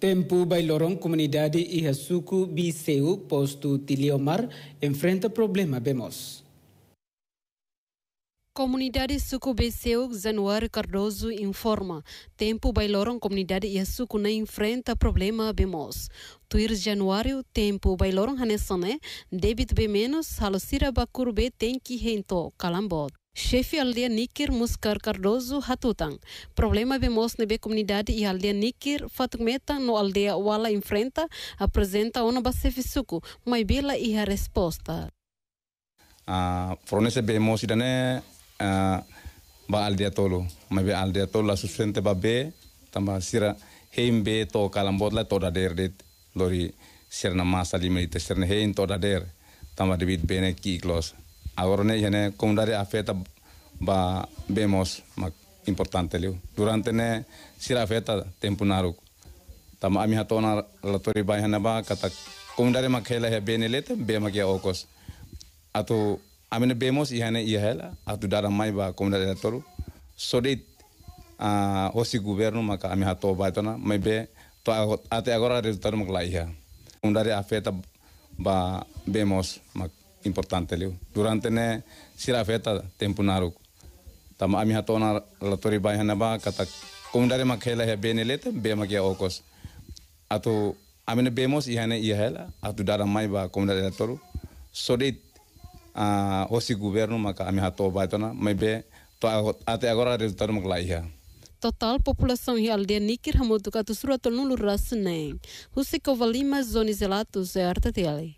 Tempo Bailoron Comunidade Ihasuku Biceu, posto Tiliomar, enfrenta problema bemos. Comunidade Suco Beceu, Januário Cardoso informa. Tempo Bailoron Comunidade Ihasuku não enfrenta problema bemos. Tuir Januário, Tempo Bailoron Hanessoné, débito B menos, Halocira Bacurbe tem que rento, calambot. Chefe aldeia Nikir Muscar Cardoso Hatutang. Problema vemos na comunidade e aldeia Nikir fatumeta no aldeia Wala enfrenta apresenta uma base fisuco, mas bila e a resposta. Uh, fornece vemos idane uh, ah, ba aldeia tolo, mas be aldeia tolo sustenta ba be tamba sira heimbe to kalambot la toda derdit lori sirna masa lima ite sirna hein toda der tamba debit bene ki close. agorone jene comundare afeta ba bemos mak importante liu durante ne sira afeta tempo naruk tam ami hatona latori ba hana ba kata comundare mak hela he bene lete be mak ya okos atu amene ne ihane ihela atu dara mai ba comundare latoru sodit a hosi governo mak ami hato ba tona mai be to ate agora resultado mak laiha ha afeta ba bemos mak importante liu. Durante ne sira feta tempo naruk. Tam ami hatona latori bai ba kata komdare ma kela he bene lete be ma kia okos. Atu ami ne bemos i hela atu dara mai ba na latoru. Sodit a osi governo maka ami hato bai tona mai be to ate agora resultado mak laiha. Total população real de Nikir Hamudu Katusura Tonulu Rasneng. Husi Lima Zoniz Elatus é Arta